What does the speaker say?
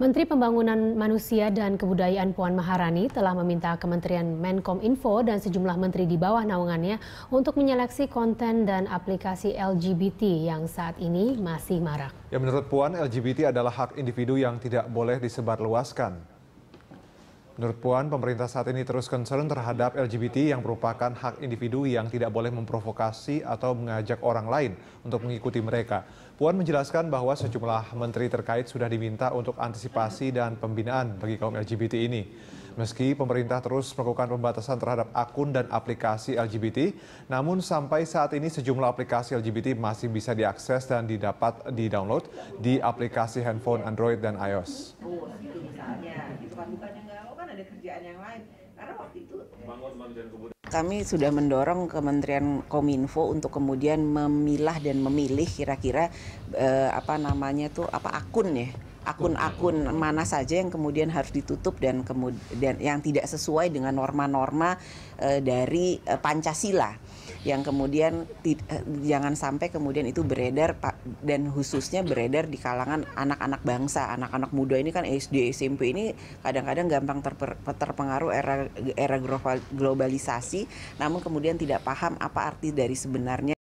Menteri Pembangunan Manusia dan Kebudayaan Puan Maharani telah meminta Kementerian Menkom Info dan sejumlah menteri di bawah naungannya untuk menyeleksi konten dan aplikasi LGBT yang saat ini masih marak. Ya, menurut Puan, LGBT adalah hak individu yang tidak boleh disebarluaskan. Menurut Puan, pemerintah saat ini terus concern terhadap LGBT yang merupakan hak individu yang tidak boleh memprovokasi atau mengajak orang lain untuk mengikuti mereka. Puan menjelaskan bahwa sejumlah menteri terkait sudah diminta untuk antisipasi dan pembinaan bagi kaum LGBT ini. Meski pemerintah terus melakukan pembatasan terhadap akun dan aplikasi LGBT, namun sampai saat ini sejumlah aplikasi LGBT masih bisa diakses dan didapat di-download di aplikasi handphone Android dan iOS bukannya nggak mau oh kan ada kerjaan yang lain karena waktu itu bangun kemudian kami sudah mendorong Kementerian Kominfo untuk kemudian memilah dan memilih kira-kira eh, apa namanya tuh apa akun ya akun-akun mana saja yang kemudian harus ditutup dan kemudian yang tidak sesuai dengan norma-norma eh, dari eh, Pancasila yang kemudian eh, jangan sampai kemudian itu beredar dan khususnya beredar di kalangan anak-anak bangsa, anak-anak muda ini kan SD SMP ini kadang-kadang gampang terper, terpengaruh era era globalisasi, namun kemudian tidak paham apa arti dari sebenarnya